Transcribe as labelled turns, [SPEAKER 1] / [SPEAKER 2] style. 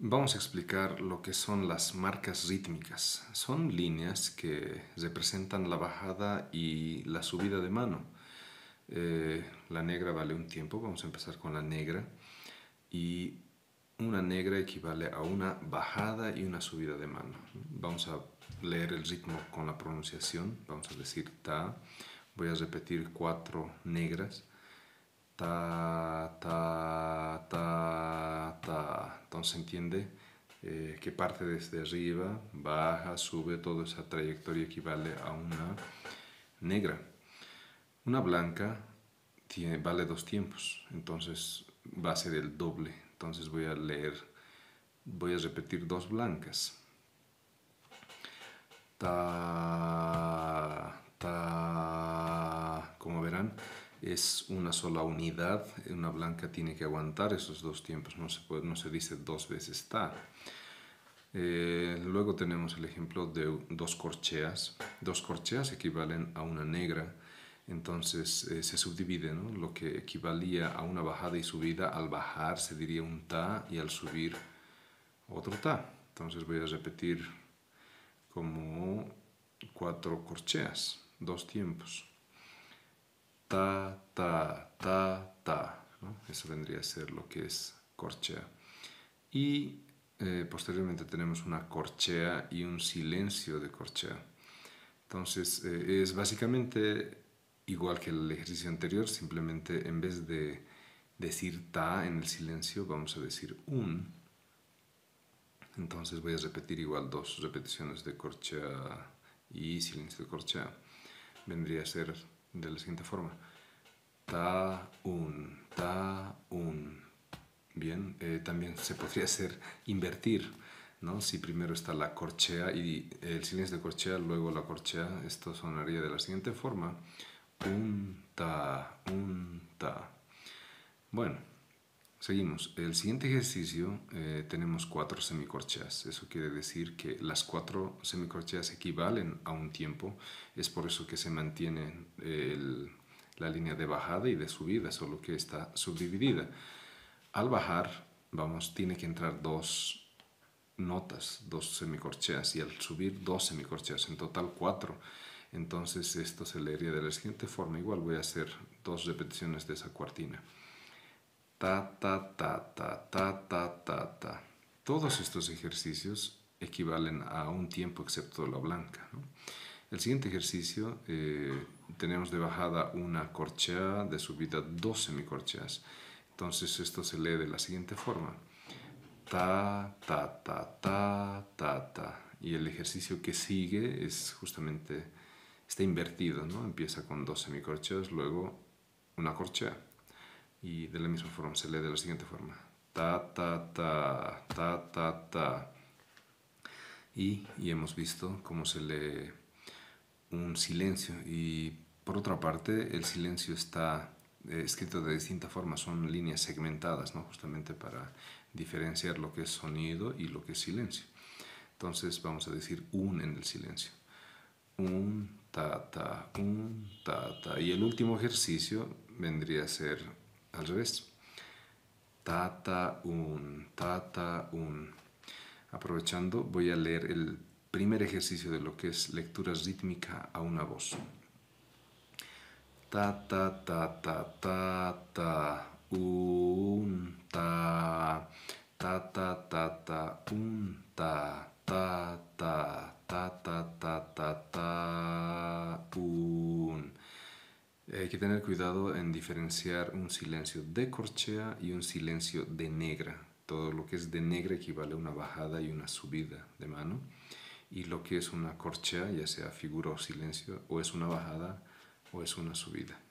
[SPEAKER 1] Vamos a explicar lo que son las marcas rítmicas. Son líneas que representan la bajada y la subida de mano. Eh, la negra vale un tiempo, vamos a empezar con la negra. Y una negra equivale a una bajada y una subida de mano. Vamos a leer el ritmo con la pronunciación, vamos a decir ta. Voy a repetir cuatro negras ta, ta, ta, ta. Entonces entiende eh, que parte desde arriba, baja, sube, toda esa trayectoria equivale a una negra. Una blanca tiene, vale dos tiempos, entonces va a ser el doble. Entonces voy a leer, voy a repetir dos blancas. Ta, es una sola unidad, una blanca tiene que aguantar esos dos tiempos, no se, puede, no se dice dos veces ta. Eh, luego tenemos el ejemplo de dos corcheas. Dos corcheas equivalen a una negra, entonces eh, se subdivide, lo que equivalía a una bajada y subida, al bajar se diría un ta y al subir otro ta. Entonces voy a repetir como cuatro corcheas, dos tiempos ta, ta, ta, ta. Eso vendría a ser lo que es corchea. Y eh, posteriormente tenemos una corchea y un silencio de corchea. Entonces eh, es básicamente igual que el ejercicio anterior, simplemente en vez de decir ta en el silencio vamos a decir un. Entonces voy a repetir igual dos repeticiones de corchea y silencio de corchea. Vendría a ser de la siguiente forma. Ta, un, ta, un. Bien, eh, también se podría hacer invertir, ¿no? Si primero está la corchea y el silencio de corchea, luego la corchea, esto sonaría de la siguiente forma. Un, ta, un, ta. Bueno, Seguimos. El siguiente ejercicio eh, tenemos cuatro semicorcheas. Eso quiere decir que las cuatro semicorcheas equivalen a un tiempo. Es por eso que se mantiene eh, la línea de bajada y de subida, solo que está subdividida. Al bajar, vamos, tiene que entrar dos notas, dos semicorcheas, y al subir dos semicorcheas, en total cuatro. Entonces esto se leería de la siguiente forma. Igual voy a hacer dos repeticiones de esa cuartina ta, ta, ta, ta, ta, ta, ta, ta. Todos estos ejercicios equivalen a un tiempo excepto la blanca. El siguiente ejercicio eh, tenemos de bajada una corchea, de subida dos semicorcheas. Entonces esto se lee de la siguiente forma. Ta, ta, ta, ta, ta, ta. Y el ejercicio que sigue es justamente, está invertido, ¿no? Empieza con dos semicorcheas, luego una corchea y de la misma forma se lee de la siguiente forma. Ta, ta, ta, ta, ta, ta. Y, hemos visto cómo se lee un silencio y por otra parte el silencio está eh, escrito de distinta forma, son líneas segmentadas, ¿no? justamente para diferenciar lo que es sonido y lo que es silencio. Entonces vamos a decir un en el silencio. Un, ta, ta, un, ta, ta. Y el último ejercicio vendría a ser al revés. ta un, ta un. Aprovechando, voy a leer el primer ejercicio de lo que es lectura rítmica a una voz. Ta, ta, ta, ta, ta, ta, un, ta, ta, ta, ta, ta, un, ta, ta, ta, ta, ta, ta, ta, ta, un. Eh, hay que tener cuidado en diferenciar un silencio de corchea y un silencio de negra. Todo lo que es de negra equivale a una bajada y una subida de mano. Y lo que es una corchea, ya sea figura o silencio, o es una bajada o es una subida.